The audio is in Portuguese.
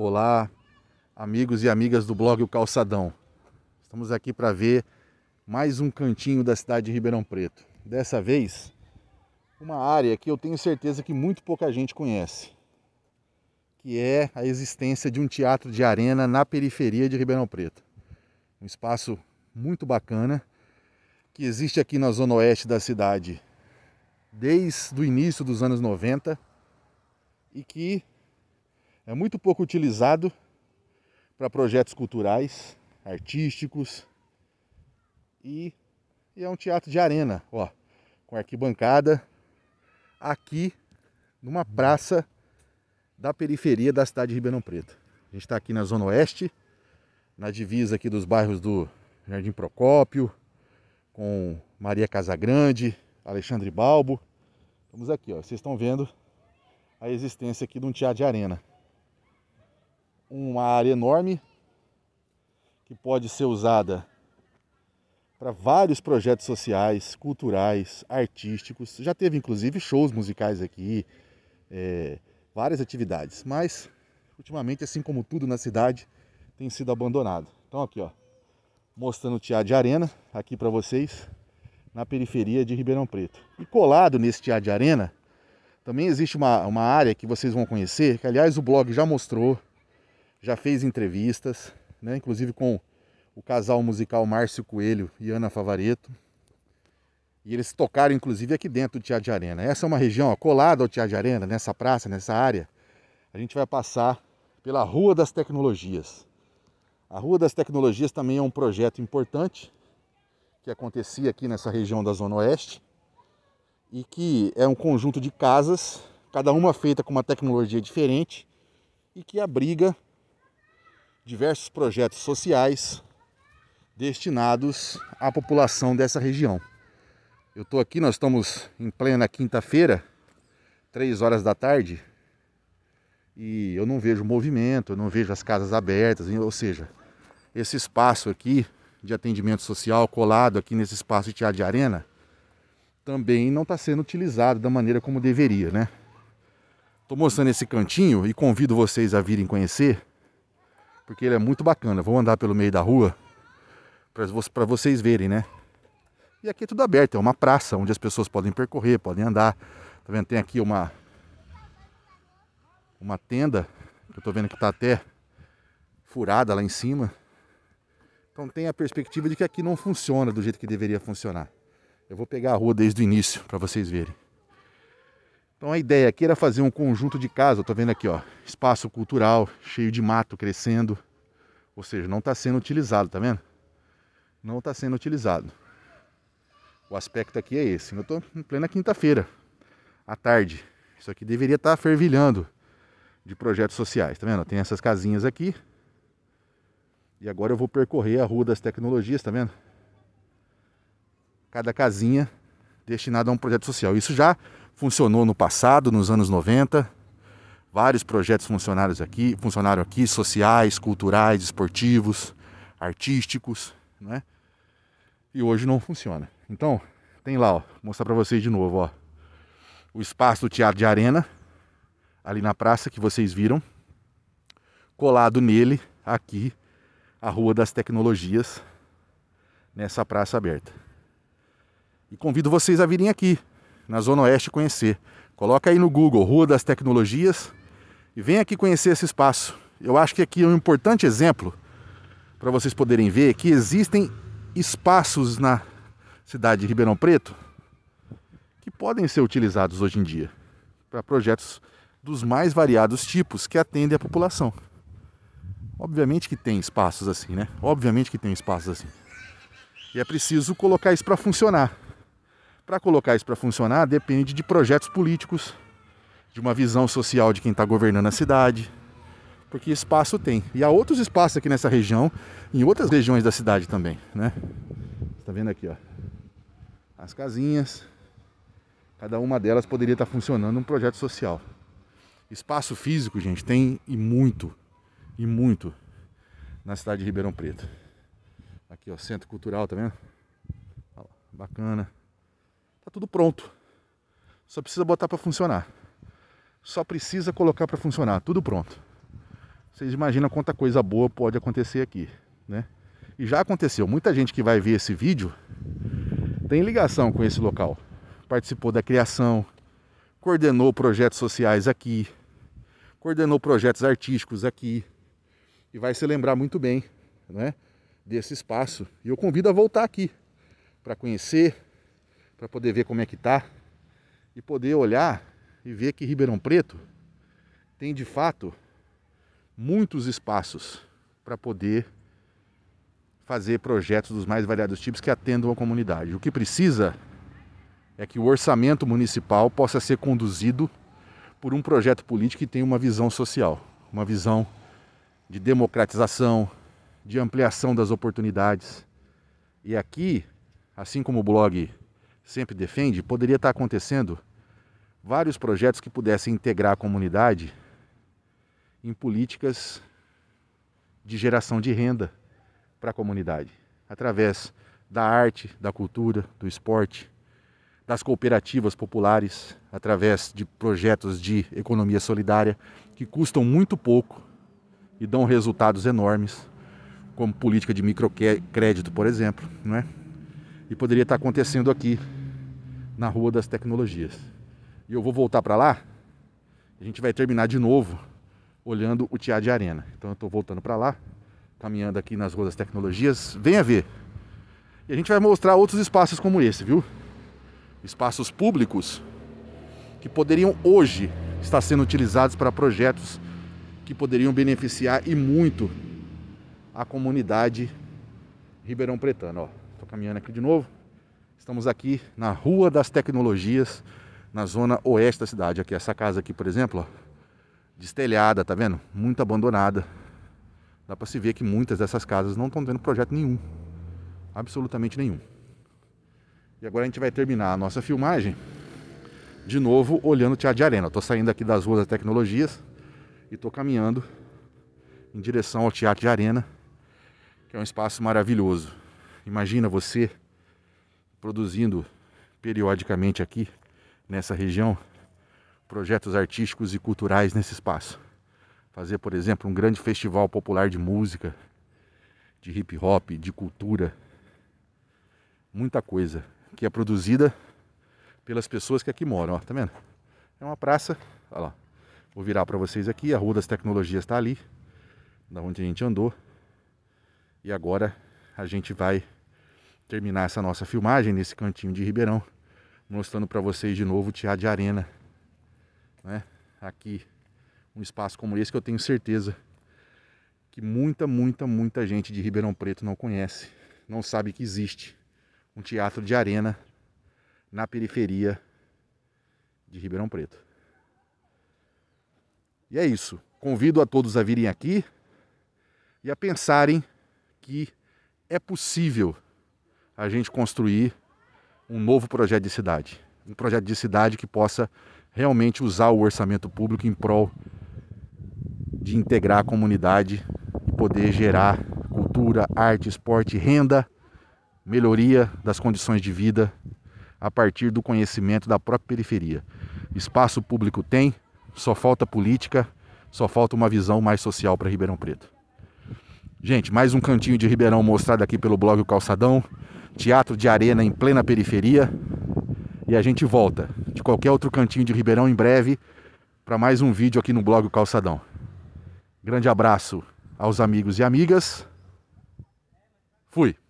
Olá, amigos e amigas do blog O Calçadão. Estamos aqui para ver mais um cantinho da cidade de Ribeirão Preto. Dessa vez, uma área que eu tenho certeza que muito pouca gente conhece, que é a existência de um teatro de arena na periferia de Ribeirão Preto. Um espaço muito bacana que existe aqui na zona oeste da cidade desde o início dos anos 90 e que é muito pouco utilizado para projetos culturais, artísticos e, e é um teatro de arena, ó, com arquibancada aqui numa praça da periferia da cidade de Ribeirão Preto. A gente está aqui na Zona Oeste, na divisa aqui dos bairros do Jardim Procópio, com Maria Casagrande, Alexandre Balbo. Estamos aqui, ó. Vocês estão vendo a existência aqui de um teatro de arena uma área enorme que pode ser usada para vários projetos sociais, culturais, artísticos. Já teve inclusive shows musicais aqui, é, várias atividades, mas ultimamente, assim como tudo na cidade, tem sido abandonado. Então aqui, ó, mostrando o teatro de arena aqui para vocês na periferia de Ribeirão Preto. E colado nesse teatro de arena também existe uma, uma área que vocês vão conhecer, que aliás o blog já mostrou, já fez entrevistas, né? inclusive com o casal musical Márcio Coelho e Ana Favareto. E eles tocaram, inclusive, aqui dentro do Teatro de Arena. Essa é uma região ó, colada ao Teatro de Arena, nessa praça, nessa área. A gente vai passar pela Rua das Tecnologias. A Rua das Tecnologias também é um projeto importante que acontecia aqui nessa região da Zona Oeste e que é um conjunto de casas, cada uma feita com uma tecnologia diferente e que abriga diversos projetos sociais destinados à população dessa região. Eu estou aqui, nós estamos em plena quinta-feira, três horas da tarde, e eu não vejo movimento, eu não vejo as casas abertas, ou seja, esse espaço aqui de atendimento social colado aqui nesse espaço de teatro de arena também não está sendo utilizado da maneira como deveria, né? Estou mostrando esse cantinho e convido vocês a virem conhecer porque ele é muito bacana. Vou andar pelo meio da rua para vocês verem, né? E aqui é tudo aberto, é uma praça onde as pessoas podem percorrer, podem andar. Tá vendo? Tem aqui uma uma tenda, que eu tô vendo que tá até furada lá em cima. Então tem a perspectiva de que aqui não funciona do jeito que deveria funcionar. Eu vou pegar a rua desde o início para vocês verem. Então a ideia aqui era fazer um conjunto de casa, Estou vendo aqui, ó, espaço cultural, cheio de mato crescendo, ou seja, não está sendo utilizado, tá vendo? Não está sendo utilizado. O aspecto aqui é esse. Eu estou em plena quinta-feira, à tarde. Isso aqui deveria estar tá fervilhando de projetos sociais, tá vendo? Tem essas casinhas aqui. E agora eu vou percorrer a Rua das Tecnologias, tá vendo? Cada casinha destinada a um projeto social. Isso já funcionou no passado, nos anos 90. Vários projetos funcionários aqui, funcionaram aqui, sociais, culturais, esportivos, artísticos, né? E hoje não funciona. Então, tem lá, ó, vou mostrar para vocês de novo, ó. O espaço do Teatro de Arena, ali na praça que vocês viram. Colado nele, aqui, a Rua das Tecnologias, nessa praça aberta. E convido vocês a virem aqui, na Zona Oeste conhecer. Coloca aí no Google Rua das Tecnologias e vem aqui conhecer esse espaço. Eu acho que aqui é um importante exemplo para vocês poderem ver que existem espaços na cidade de Ribeirão Preto que podem ser utilizados hoje em dia para projetos dos mais variados tipos que atendem a população. Obviamente que tem espaços assim, né? Obviamente que tem espaços assim. E é preciso colocar isso para funcionar. Para colocar isso para funcionar, depende de projetos políticos, de uma visão social de quem está governando a cidade, porque espaço tem. E há outros espaços aqui nessa região, em outras regiões da cidade também, né? Está vendo aqui, ó, as casinhas. Cada uma delas poderia estar tá funcionando um projeto social. Espaço físico, gente, tem e muito, e muito na cidade de Ribeirão Preto. Aqui, ó, centro cultural, tá vendo? Bacana tá tudo pronto. Só precisa botar para funcionar. Só precisa colocar para funcionar, tudo pronto. Vocês imaginam quanta coisa boa pode acontecer aqui, né? E já aconteceu, muita gente que vai ver esse vídeo tem ligação com esse local. Participou da criação, coordenou projetos sociais aqui, coordenou projetos artísticos aqui e vai se lembrar muito bem, né, desse espaço. E eu convido a voltar aqui para conhecer, para poder ver como é que tá e poder olhar e ver que Ribeirão Preto tem de fato muitos espaços para poder fazer projetos dos mais variados tipos que atendam a comunidade. O que precisa é que o orçamento municipal possa ser conduzido por um projeto político que tenha uma visão social, uma visão de democratização, de ampliação das oportunidades. E aqui, assim como o blog sempre defende, poderia estar acontecendo vários projetos que pudessem integrar a comunidade em políticas de geração de renda para a comunidade, através da arte, da cultura, do esporte, das cooperativas populares, através de projetos de economia solidária que custam muito pouco e dão resultados enormes, como política de microcrédito, por exemplo, não é? E poderia estar acontecendo aqui na Rua das Tecnologias. E eu vou voltar para lá, a gente vai terminar de novo olhando o Teatro de Arena. Então eu estou voltando para lá, caminhando aqui nas Ruas das Tecnologias. Venha ver. E a gente vai mostrar outros espaços como esse, viu? Espaços públicos que poderiam hoje estar sendo utilizados para projetos que poderiam beneficiar e muito a comunidade ribeirão Pretano. Estou caminhando aqui de novo. Estamos aqui na Rua das Tecnologias, na zona oeste da cidade. Aqui, essa casa aqui, por exemplo, ó, destelhada, tá vendo? Muito abandonada. Dá para se ver que muitas dessas casas não estão tendo projeto nenhum. Absolutamente nenhum. E agora a gente vai terminar a nossa filmagem de novo olhando o Teatro de Arena. Estou saindo aqui das ruas das tecnologias e estou caminhando em direção ao Teatro de Arena, que é um espaço maravilhoso. Imagina você produzindo periodicamente aqui nessa região projetos artísticos e culturais nesse espaço. Fazer, por exemplo, um grande festival popular de música, de hip hop, de cultura, muita coisa que é produzida pelas pessoas que aqui moram, ó, tá vendo? É uma praça, olha lá. Vou virar para vocês aqui, a Rua das Tecnologias está ali, da onde a gente andou. E agora a gente vai terminar essa nossa filmagem nesse cantinho de Ribeirão, mostrando para vocês de novo o Teatro de Arena. Né? Aqui, um espaço como esse que eu tenho certeza que muita, muita, muita gente de Ribeirão Preto não conhece, não sabe que existe um teatro de arena na periferia de Ribeirão Preto. E é isso. Convido a todos a virem aqui e a pensarem que é possível a gente construir um novo projeto de cidade. Um projeto de cidade que possa realmente usar o orçamento público em prol de integrar a comunidade e poder gerar cultura, arte, esporte, renda, melhoria das condições de vida a partir do conhecimento da própria periferia. Espaço público tem, só falta política, só falta uma visão mais social para Ribeirão Preto. Gente, mais um cantinho de Ribeirão mostrado aqui pelo blog o Calçadão teatro de arena em plena periferia. E a gente volta de qualquer outro cantinho de Ribeirão em breve para mais um vídeo aqui no blog Calçadão. Grande abraço aos amigos e amigas. Fui.